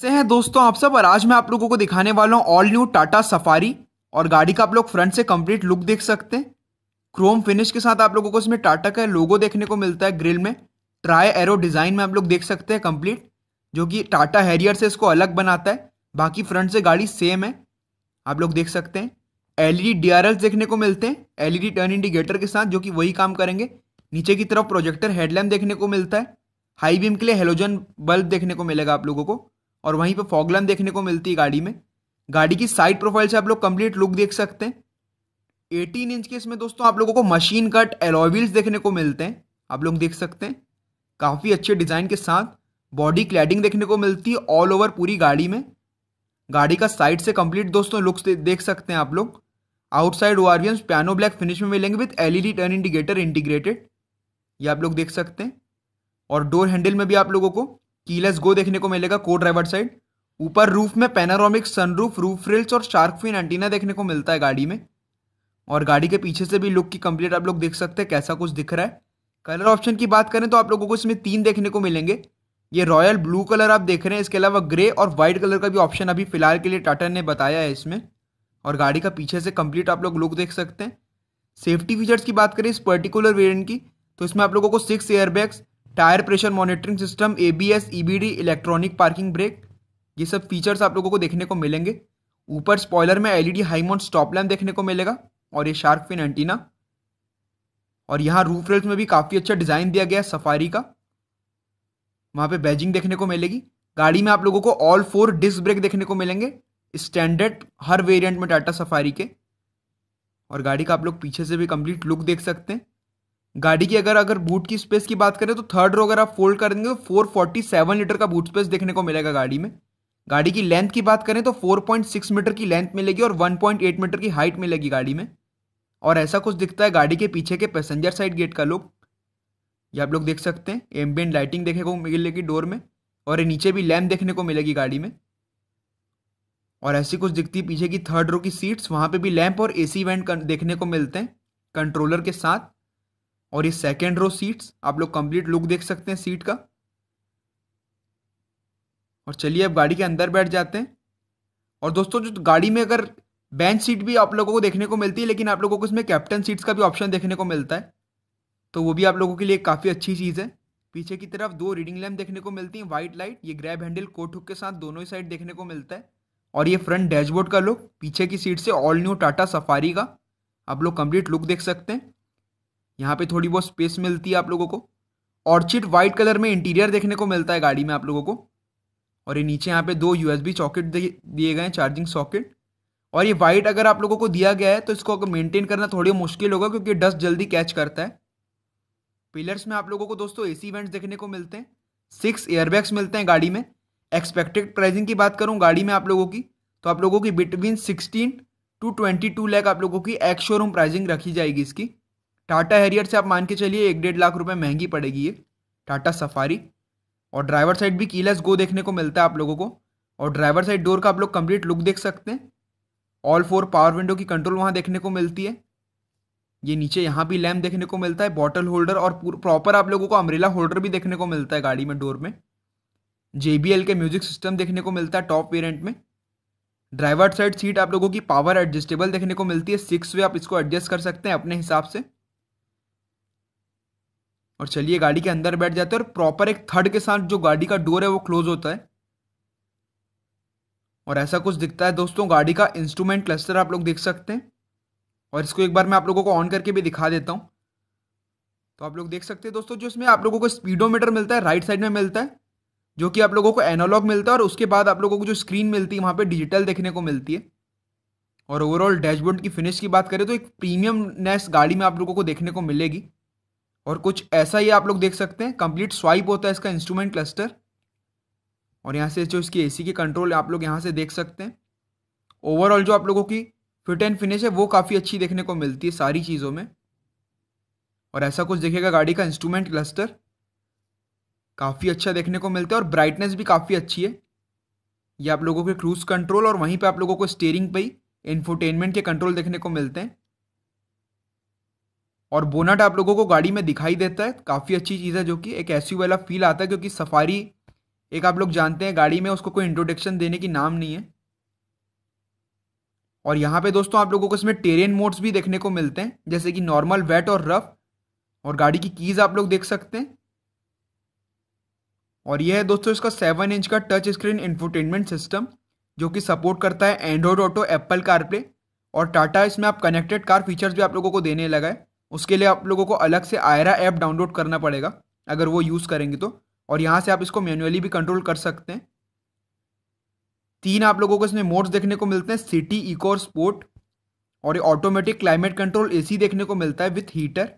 से है दोस्तों आप सब और आज मैं आप लोगों को दिखाने वाला हूँ ऑल न्यू टाटा सफारी और गाड़ी का आप लोग फ्रंट से कंप्लीट लुक देख सकते हैं क्रोम फिनिश के साथ आप लोगों को इसमें टाटा का लोगो देखने को मिलता है ग्रिल में ट्राई एरो डिज़ाइन में आप लोग देख सकते हैं कंप्लीट जो कि टाटा हैरियर से इसको अलग बनाता है बाकी फ्रंट से गाड़ी सेम है आप लोग देख सकते हैं एल ई e देखने को मिलते हैं एल टर्न इंडिकेटर के साथ जो कि वही काम करेंगे नीचे की तरफ प्रोजेक्टर हेडलैम्प देखने को मिलता है हाई बीम के लिए हेलोजन बल्ब देखने को मिलेगा आप लोगों को और वहीं पे फॉगलन देखने को मिलती है गाड़ी में गाड़ी की साइड प्रोफाइल से आप लोग कंप्लीट लुक देख सकते हैं 18 इंच के इसमें दोस्तों आप लोगों को मशीन कट एलोविल्स देखने को मिलते हैं आप लोग देख सकते हैं काफ़ी अच्छे डिज़ाइन के साथ बॉडी क्लैडिंग देखने को मिलती है ऑल ओवर पूरी गाड़ी में गाड़ी का साइड से कंप्लीट दोस्तों लुक्स देख सकते हैं आप लोग outside ORVMs piano black finish में मिलेंगे with LED turn indicator integrated ये आप लोग देख सकते हैं और डोर हैंडल में भी आप लोगों को कीलेस गो देखने को मिलेगा को ड्राइवर साइड ऊपर रूफ में पेनारोमिक सनरूफ रूफ रिल्स और शार्क फिन एंटीना देखने को मिलता है गाड़ी में और गाड़ी के पीछे से भी लुक की कंप्लीट आप लोग देख सकते हैं कैसा कुछ दिख रहा है कलर ऑप्शन की बात करें तो आप लोगों को इसमें तीन देखने को मिलेंगे ये रॉयल ब्लू कलर आप देख रहे हैं इसके अलावा ग्रे और व्हाइट कलर का भी ऑप्शन अभी फिलहाल के लिए टाटा ने बताया है इसमें और गाड़ी का पीछे से कंप्लीट आप लोग लुक देख सकते हैं सेफ्टी फीचर्स की बात करें इस पर्टिकुलर वेरियंट की तो इसमें आप लोगों को six airbags tyre pressure monitoring system A B S E B D electronic parking brake ये सब फीचर्स आप लोगों को देखने को मिलेंगे ऊपर स्पॉयलर में LED high mount stop lamp देखने को मिलेगा और ये शार्क फिन एंटीना और यहाँ रूफ रेल्स में भी काफ़ी अच्छा डिज़ाइन दिया गया है सफारी का वहाँ पे बैजिंग देखने को मिलेगी गाड़ी में आप लोगों को ऑल फोर डिस्क ब्रेक देखने को मिलेंगे स्टैंडर्ड हर वेरिएंट में टाटा सफारी के और गाड़ी का आप लोग पीछे से भी कंप्लीट लुक देख सकते हैं गाड़ी की अगर अगर बूट की स्पेस की बात करें तो थर्ड रो अगर आप फोल्ड कर देंगे तो 447 लीटर का बूट स्पेस देखने को मिलेगा गाड़ी में गाड़ी की लेंथ की बात करें तो 4.6 मीटर की लेंथ मिलेगी और 1.8 मीटर की हाइट मिलेगी गाड़ी में और ऐसा कुछ दिखता है गाड़ी के पीछे के पैसेंजर साइड गेट का लुक ये आप लोग देख सकते हैं एम्बियन लाइटिंग देखने को मिलेगी डोर में और नीचे भी लैम्प देखने को मिलेगी गाड़ी में और ऐसी कुछ दिखती है पीछे की थर्ड रो की सीट्स वहाँ पे भी लैंप और एसी वेंट देखने को मिलते हैं कंट्रोलर के साथ और ये सेकेंड रो सीट्स आप लोग कंप्लीट लुक देख सकते हैं सीट का और चलिए अब गाड़ी के अंदर बैठ जाते हैं और दोस्तों जो गाड़ी में अगर बेंच सीट भी आप लोगों को देखने को मिलती है लेकिन आप लोगों को इसमें कैप्टन सीट्स का भी ऑप्शन देखने को मिलता है तो वो भी आप लोगों के लिए काफ़ी अच्छी चीज़ है पीछे की तरफ दो रीडिंग लैम्प देखने को मिलती हैं वाइट लाइट ये ग्रैब हैंडल कोट हुक के साथ दोनों ही साइड देखने को मिलता है और ये फ्रंट डैशबोर्ड का लुक पीछे की सीट से ऑल न्यू टाटा सफारी का आप लोग कंप्लीट लुक देख सकते हैं यहाँ पे थोड़ी बहुत स्पेस मिलती है आप लोगों को ऑर्चिड व्हाइट कलर में इंटीरियर देखने को मिलता है गाड़ी में आप लोगों को और ये नीचे यहाँ पे दो यूएसबी सॉकेट दिए गए हैं चार्जिंग सॉकेट और ये वाइट अगर आप लोगों को दिया गया है तो इसको अगर मेंटेन करना थोड़ी मुश्किल होगा क्योंकि डस्ट जल्दी कैच करता है पिलर्स में आप लोगों को दोस्तों एसी वेंट्स देखने को मिलते हैं सिक्स एयरबैग्स मिलते हैं गाड़ी में एक्सपेक्टेड प्राइसिंग की बात करूँ गाड़ी में आप लोगों की तो आप लोगों की between sixteen to twenty two lakh आप लोगों की एक्स शोरूम प्राइसिंग रखी जाएगी इसकी टाटा हैरियर से आप मान के चलिए एक डेढ़ लाख रुपए महंगी पड़ेगी ये टाटा सफारी और ड्राइवर साइड भी कीलेस गो देखने को मिलता है आप लोगों को और ड्राइवर साइड डोर का आप लोग कंप्लीट लुक देख सकते हैं ऑल फोर पावर विंडो की कंट्रोल वहाँ देखने को मिलती है ये नीचे यहाँ भी लैम्प देखने को मिलता है बॉटल होल्डर और प्रॉपर आप लोगों को अम्ब्रेला होल्डर भी देखने को मिलता है गाड़ी में डोर में जे के म्यूजिक सिस्टम देखने को मिलता है टॉप वेरियंट में ड्राइवर साइड सीट आप लोगों की पावर एडजस्टेबल देखने को मिलती है सिक्स वे आप इसको एडजस्ट कर सकते हैं अपने हिसाब से और चलिए गाड़ी के अंदर बैठ जाते हैं और प्रॉपर एक थर्ड के साथ जो गाड़ी का डोर है वो क्लोज होता है और ऐसा कुछ दिखता है दोस्तों गाड़ी का इंस्ट्रूमेंट क्लस्टर आप लोग देख सकते हैं और इसको एक बार मैं आप लोगों को ऑन करके भी दिखा देता हूँ तो आप लोग देख सकते हैं दोस्तों जो इसमें आप लोगों को स्पीडोमीटर मिलता है राइट साइड में मिलता है जो कि आप लोगों को एनालॉग मिलता है और उसके बाद आप लोगों को जो स्क्रीन मिलती है वहाँ पर डिजिटल देखने को मिलती है और ओवरऑल डैशबोर्ड की फिनिश की बात करें तो एक प्रीमियम नेस गाड़ी में आप लोगों को देखने को मिलेगी और कुछ ऐसा ही आप लोग देख सकते हैं कंप्लीट स्वाइप होता है इसका इंस्ट्रूमेंट क्लस्टर और यहाँ से जो इसकी एसी के कंट्रोल आप लोग यहाँ से देख सकते हैं ओवरऑल जो आप लोगों की फिट एंड फिनिश है वो काफ़ी अच्छी देखने को मिलती है सारी चीज़ों में और ऐसा कुछ देखेगा गाड़ी का इंस्ट्रूमेंट क्लस्टर काफ़ी अच्छा देखने को मिलता है और ब्राइटनेस भी काफ़ी अच्छी है ये आप लोगों के क्रूज़ कंट्रोल और वहीं पर आप लोगों को स्टेयरिंग पे ही इन्फोटेनमेंट के कंट्रोल देखने को मिलते हैं और बोनट आप लोगों को गाड़ी में दिखाई देता है काफ़ी अच्छी चीज़ है जो कि एक एस वाला फील आता है क्योंकि सफारी एक आप लोग जानते हैं गाड़ी में उसको कोई इंट्रोडक्शन देने की नाम नहीं है और यहाँ पे दोस्तों आप लोगों को इसमें टेरेन मोड्स भी देखने को मिलते हैं जैसे कि नॉर्मल वेट और रफ और गाड़ी की कीज़ आप लोग देख सकते हैं और यह है दोस्तों इसका सेवन इंच का टच स्क्रीन इंफोटेनमेंट सिस्टम जो कि सपोर्ट करता है एंड्रॉयड ऑटो एप्पल कारप्ले और टाटा इसमें आप कनेक्टेड कार फीचर्स भी आप लोगों को देने लगा है उसके लिए आप लोगों को अलग से आयरा ऐप डाउनलोड करना पड़ेगा अगर वो यूज़ करेंगे तो और यहाँ से आप इसको मैनुअली भी कंट्रोल कर सकते हैं तीन आप लोगों को इसमें मोड्स देखने को मिलते हैं सिटी इको और स्पोर्ट और ये ऑटोमेटिक क्लाइमेट कंट्रोल एसी देखने को मिलता है with heater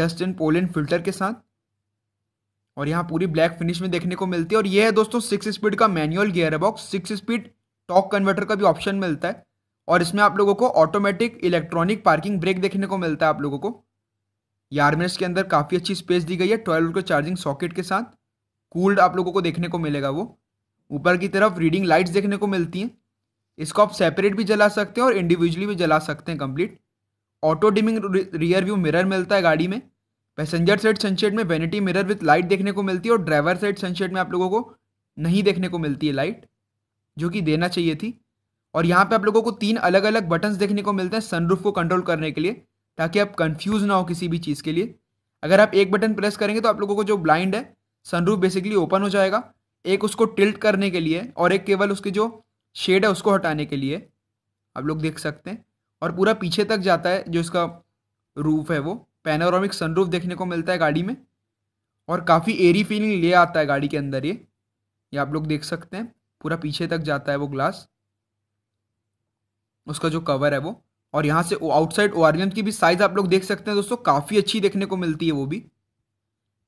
dust and pollen filter के साथ और यहाँ पूरी ब्लैक फिनिश में देखने को मिलती है और ये है दोस्तों सिक्स स्पीड का manual gear box six speed torque converter का भी ऑप्शन मिलता है और इसमें आप लोगों को ऑटोमेटिक इलेक्ट्रॉनिक पार्किंग ब्रेक देखने को मिलता है आप लोगों को यार मिनट्स के अंदर काफ़ी अच्छी स्पेस दी गई है ट्वेल्व को के चार्जिंग सॉकेट के साथ कूल्ड आप लोगों को देखने को मिलेगा वो ऊपर की तरफ रीडिंग लाइट्स देखने को मिलती हैं इसको आप सेपरेट भी जला सकते हैं और इंडिविजुअली भी जला सकते हैं complete auto dimming rear view mirror मिलता है गाड़ी में पैसेंजर साइड सनशेड में वेनिटी मिरर विथ लाइट देखने को मिलती है और ड्राइवर साइड सनशेड में आप लोगों को नहीं देखने को मिलती है लाइट जो कि देना चाहिए थी और यहाँ पे आप लोगों को तीन अलग अलग बटन्स देखने को मिलते हैं सनरूफ को कंट्रोल करने के लिए ताकि आप कंफ्यूज ना हो किसी भी चीज़ के लिए अगर आप एक बटन प्रेस करेंगे तो आप लोगों को जो ब्लाइंड है सनरूफ बेसिकली ओपन हो जाएगा एक उसको टिल्ट करने के लिए और एक केवल उसके जो शेड है उसको हटाने के लिए आप लोग देख सकते हैं और पूरा पीछे तक जाता है जो इसका रूफ है वो पैनोरामिक सनरूफ देखने को मिलता है गाड़ी में और काफ़ी एरी फीलिंग ले आता है गाड़ी के अंदर ये ये आप लोग देख सकते हैं पूरा पीछे तक जाता है वो ग्लास उसका जो कवर है वो और यहाँ से आउटसाइड ओरियंट की भी साइज़ आप लोग देख सकते हैं दोस्तों काफ़ी अच्छी देखने को मिलती है वो भी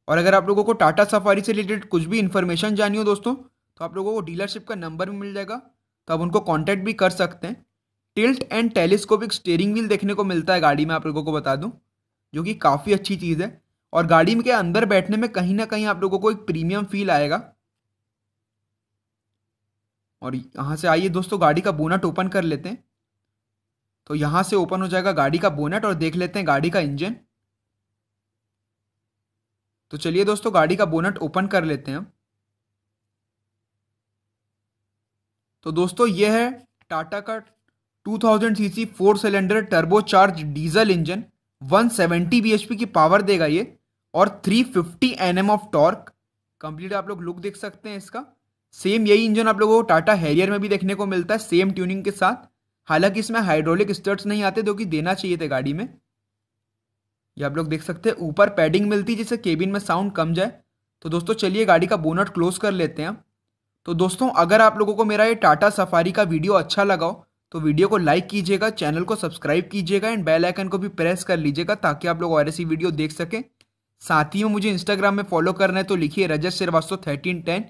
और अगर आप लोगों को टाटा सफारी से रिलेटेड कुछ भी इन्फॉर्मेशन जानी हो दोस्तों तो आप लोगों को डीलरशिप का नंबर भी मिल जाएगा तो आप उनको कॉन्टैक्ट भी कर सकते हैं tilt and telescopic steering wheel देखने को मिलता है गाड़ी में आप लोगों को बता दूँ जो कि काफ़ी अच्छी चीज़ है और गाड़ी में के अंदर बैठने में कहीं ना कहीं आप लोगों को एक प्रीमियम फील आएगा और यहाँ से आइए दोस्तों गाड़ी का बोनट ओपन कर लेते हैं तो यहां से ओपन हो जाएगा गाड़ी का बोनेट और देख लेते हैं गाड़ी का इंजन तो चलिए दोस्तों गाड़ी का बोनेट ओपन कर लेते हैं तो दोस्तों यह है टाटा का 2000 CC four cylinder turbocharge diesel engine 170 bhp की पावर देगा ये और 350 एम ऑफ टॉर्क कंप्लीट आप लोग लुक देख सकते हैं इसका सेम यही इंजन आप लोगों को टाटा हैरियर में भी देखने को मिलता है सेम ट्यूनिंग के साथ हालांकि इसमें हाइड्रोलिक स्टर्ट्स नहीं आते जो कि देना चाहिए थे गाड़ी में ये आप लोग देख सकते हैं ऊपर पैडिंग मिलती है जिससे केबिन में साउंड कम जाए तो दोस्तों चलिए गाड़ी का बोनट क्लोज कर लेते हैं तो दोस्तों अगर आप लोगों को मेरा ये टाटा सफारी का वीडियो अच्छा लगा हो तो वीडियो को लाइक कीजिएगा चैनल को सब्सक्राइब कीजिएगा एंड बेल आइकन को भी प्रेस कर लीजिएगा ताकि आप लोग और ऐसी वीडियो देख सकें साथ ही में मुझे इंस्टाग्राम में फॉलो करना है तो लिखिए रजत श्रीवास्तव थर्टीन टेन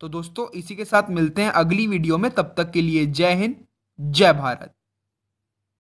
तो दोस्तों इसी के साथ मिलते हैं अगली वीडियो में तब तक के लिए जय हिंद जय भारत